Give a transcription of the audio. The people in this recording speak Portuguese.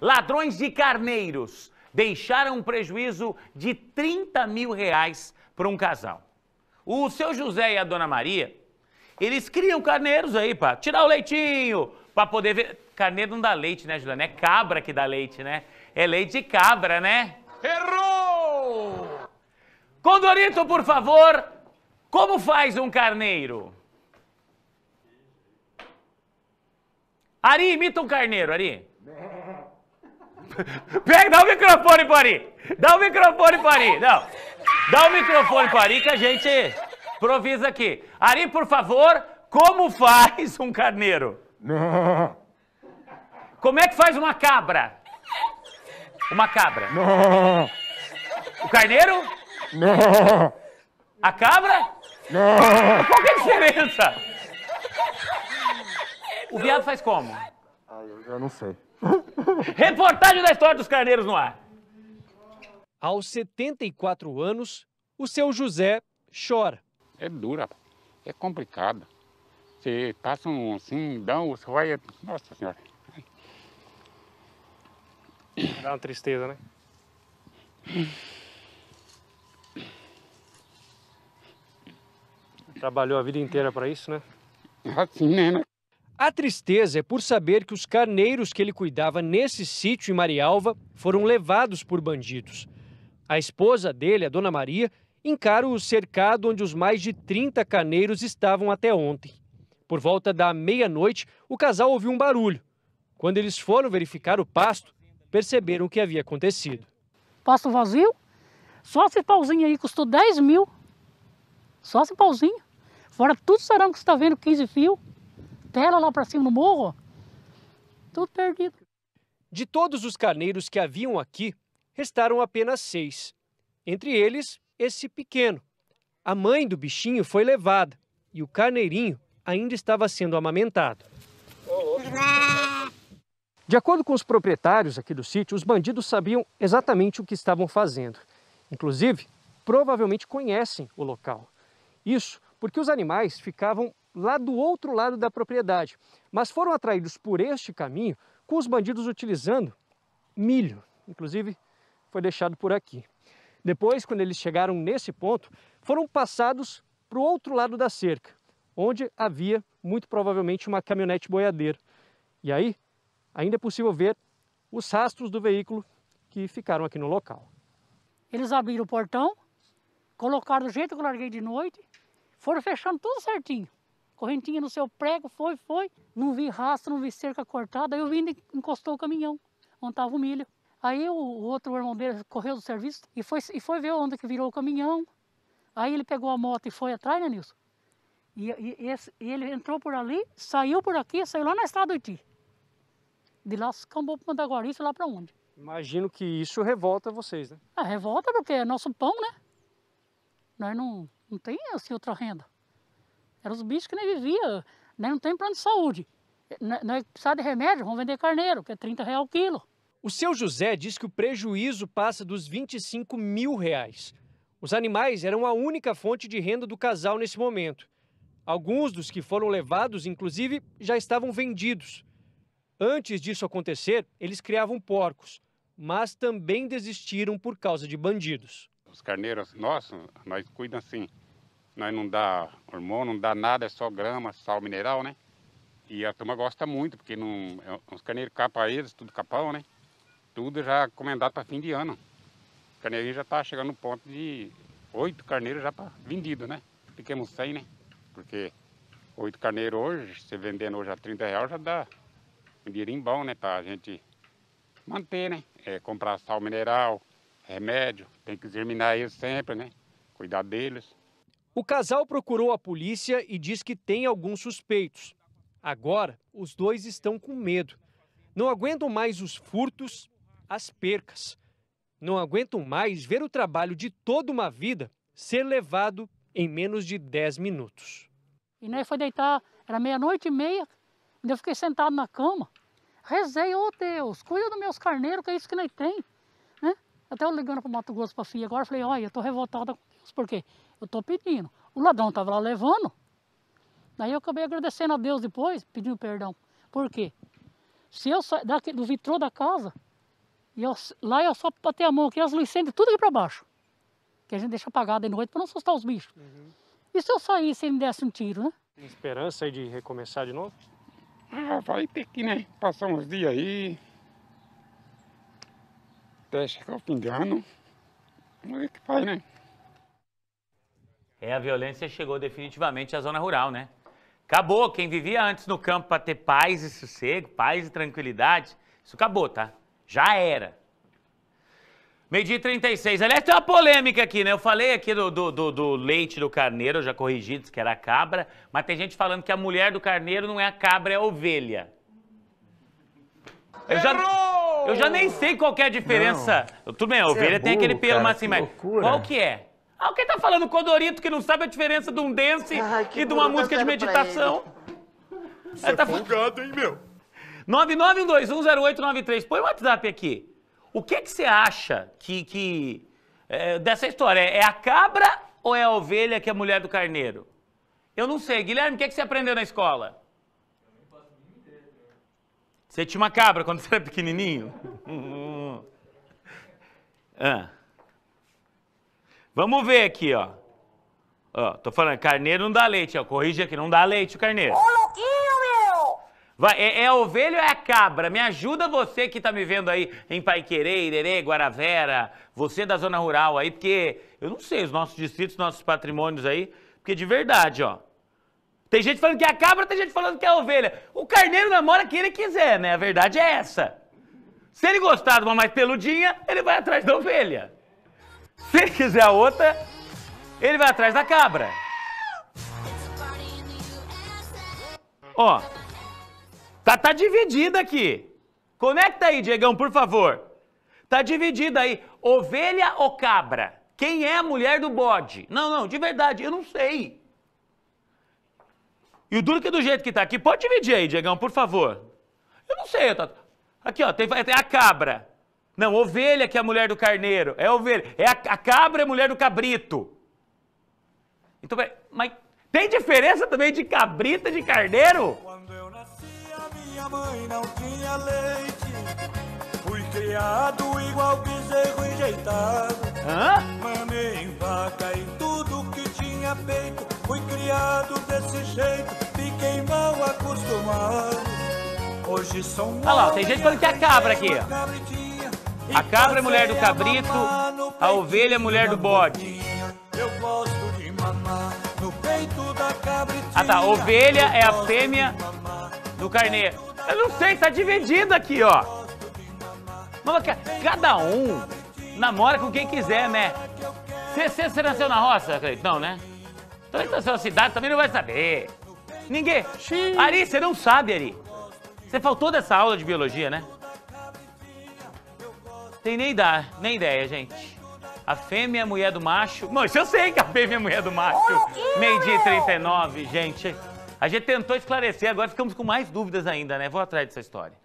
Ladrões de carneiros deixaram um prejuízo de 30 mil reais para um casal. O seu José e a dona Maria, eles criam carneiros aí para tirar o leitinho, para poder ver. Carneiro não dá leite, né, Juliana? É cabra que dá leite, né? É leite de cabra, né? Errou! Condorito, por favor, como faz um carneiro? Ari, imita um carneiro, Ari. Pega, dá o microfone, para Ari. Dá o microfone, Ari. Não! Dá o microfone, para Ari que a gente improvisa aqui. Ari, por favor, como faz um carneiro? Não. Como é que faz uma cabra? Uma cabra. Não. O carneiro? Não. A cabra? Não. Qual que é a diferença? O viado faz como? Ah, eu já não sei. Reportagem da história dos carneiros no ar. Aos 74 anos, o seu José chora. É dura, é complicado. Você passa um assim, dá um, você vai. Nossa Senhora. Dá uma tristeza, né? Trabalhou a vida inteira para isso, né? Assim, né? né? A tristeza é por saber que os carneiros que ele cuidava nesse sítio em Marialva foram levados por bandidos. A esposa dele, a dona Maria, encara o cercado onde os mais de 30 carneiros estavam até ontem. Por volta da meia-noite, o casal ouviu um barulho. Quando eles foram verificar o pasto, perceberam o que havia acontecido. Pasto vazio? Só esse pauzinho aí custou 10 mil. Só esse pauzinho. Fora tudo sarão que você está vendo, 15 fios tela lá para cima no morro. Tudo perdido. De todos os carneiros que haviam aqui, restaram apenas seis. Entre eles, esse pequeno. A mãe do bichinho foi levada e o carneirinho ainda estava sendo amamentado. De acordo com os proprietários aqui do sítio, os bandidos sabiam exatamente o que estavam fazendo. Inclusive, provavelmente conhecem o local. Isso porque os animais ficavam lá do outro lado da propriedade, mas foram atraídos por este caminho com os bandidos utilizando milho. Inclusive, foi deixado por aqui. Depois, quando eles chegaram nesse ponto, foram passados para o outro lado da cerca, onde havia muito provavelmente uma caminhonete boiadeira. E aí, ainda é possível ver os rastros do veículo que ficaram aqui no local. Eles abriram o portão, colocaram do jeito que eu larguei de noite, foram fechando tudo certinho correntinha no seu prego, foi, foi. Não vi rastro, não vi cerca cortada. Aí eu vim e encostou o caminhão, onde estava o milho. Aí o, o outro irmão dele correu do serviço e foi, e foi ver onde que virou o caminhão. Aí ele pegou a moto e foi atrás, né, Nilson? E, e, esse, e ele entrou por ali, saiu por aqui, saiu lá na estrada do Iti. De lá se cambou para Mandaguari, sei lá para onde. Imagino que isso revolta vocês, né? É, revolta porque é nosso pão, né? Nós não, não tem assim, outra renda. Eram os bichos que nem viviam, nem não tem plano de saúde. Não é precisar de remédio, vão vender carneiro, que é 30 reais o quilo. O seu José diz que o prejuízo passa dos 25 mil reais. Os animais eram a única fonte de renda do casal nesse momento. Alguns dos que foram levados, inclusive, já estavam vendidos. Antes disso acontecer, eles criavam porcos, mas também desistiram por causa de bandidos. Os carneiros nossos, nós cuidamos assim. Nós não dá hormônio, não dá nada, é só grama, sal mineral, né? E a turma gosta muito, porque não, é uns capa eles tudo capão, né? Tudo já comendado para fim de ano. O carneirinho já está chegando no ponto de oito carneiros já para vendido, né? Fiquemos sem, né? Porque oito carneiros hoje, você vendendo hoje a 30 reais, já dá um dinheirinho bom, né? Para a gente manter, né? É, comprar sal mineral, remédio, tem que germinar eles sempre, né? Cuidar deles. O casal procurou a polícia e diz que tem alguns suspeitos. Agora, os dois estão com medo. Não aguentam mais os furtos, as percas. Não aguentam mais ver o trabalho de toda uma vida ser levado em menos de 10 minutos. E nós foi deitar, era meia-noite e meia, e eu fiquei sentado na cama. Rezei, ô oh, Deus, cuida dos meus carneiros, que é isso que nós tem. Né? Até eu ligando para o Mato Grosso para a filha agora, falei, olha, eu estou revoltada com porque eu estou pedindo. O ladrão estava lá levando. Daí eu acabei agradecendo a Deus depois, pedindo perdão. Por quê? Se eu sair do vitrô da casa, e eu, lá eu só bater a mão aqui, as luzes incendem tudo aqui para baixo. Que a gente deixa apagado de noite para não assustar os bichos. Uhum. E se eu saísse e me desse um tiro, né? Tem esperança aí de recomeçar de novo? Ah, vai ter que, né? Passar uns dias aí. Até chegar o fim de ano. Vamos ver é o que faz, né? É, a violência chegou definitivamente à zona rural, né? Acabou. Quem vivia antes no campo para ter paz e sossego, paz e tranquilidade, isso acabou, tá? Já era. Meio-dia 36. Aliás, tem uma polêmica aqui, né? Eu falei aqui do, do, do, do leite do carneiro, eu já corrigi, disse que era cabra, mas tem gente falando que a mulher do carneiro não é a cabra, é a ovelha. Eu já, eu já nem sei qual é a diferença. Não. Tudo bem, a é ovelha é burro, tem aquele pelo, cara, mas assim, mas qual que é? Alguém ah, tá falando Codorito que não sabe a diferença de um dance Ai, e de uma música de meditação? Você é tá folgado, hein, meu? 991210893. Põe o WhatsApp aqui. O que que você acha que, que é, dessa história? É a cabra ou é a ovelha que é a mulher do carneiro? Eu não sei. Guilherme, o que, que você aprendeu na escola? Você tinha uma cabra quando você era pequenininho? Hum, hum, hum. ah. Vamos ver aqui, ó. Ó, tô falando, carneiro não dá leite, ó. Corrige aqui, não dá leite o carneiro. Ô, louquinho, meu! Vai, é, é a ovelha ou é a cabra? Me ajuda você que tá me vendo aí em Paiquerê, Irerê, Guaravera, você da zona rural aí, porque eu não sei os nossos distritos, nossos patrimônios aí, porque de verdade, ó. Tem gente falando que é a cabra, tem gente falando que é a ovelha. O carneiro namora quem ele quiser, né? A verdade é essa. Se ele gostar de uma mais peludinha, ele vai atrás da ovelha. Se ele quiser a outra, ele vai atrás da cabra. Ó, tá, tá dividida aqui. Conecta aí, Diegão, por favor. Tá dividida aí. Ovelha ou cabra? Quem é a mulher do bode? Não, não, de verdade, eu não sei. E o duro é que do jeito que tá aqui, pode dividir aí, Diegão, por favor. Eu não sei, eu tô... Aqui, ó, tem, tem a cabra. Não, ovelha que é a mulher do carneiro. É ovelha. É a, a cabra é a mulher do cabrito. Então, mas tem diferença também de cabrita e de carneiro? Quando eu nasci, a minha mãe não tinha leite. Fui criado igual bezerro enjeitado. Hã? Mamei vaca e tudo que tinha feito. Fui criado desse jeito, fiquei mal acostumado. Hoje sou um Olha lá, tem gente falando que é cabra aqui, ó. A cabra é mulher do cabrito, a ovelha é mulher do bode. Eu gosto de mamar no peito da cabritinha. Ah tá, ovelha é a fêmea do carneiro. Eu não sei, tá dividido aqui, ó. cada um namora com quem quiser, né? Você, você nasceu na roça, Cleiton? Não, né? Então ele então, nasceu na cidade, também não vai saber. Ninguém. Ari, você não sabe, Ari. Você faltou dessa aula de biologia, né? Tem nem, dá, nem ideia, gente. A fêmea é a mulher do macho. Mas eu sei que a fêmea é a mulher do macho. Meio-dia 39, gente. A gente tentou esclarecer, agora ficamos com mais dúvidas ainda, né? Vou atrás dessa história.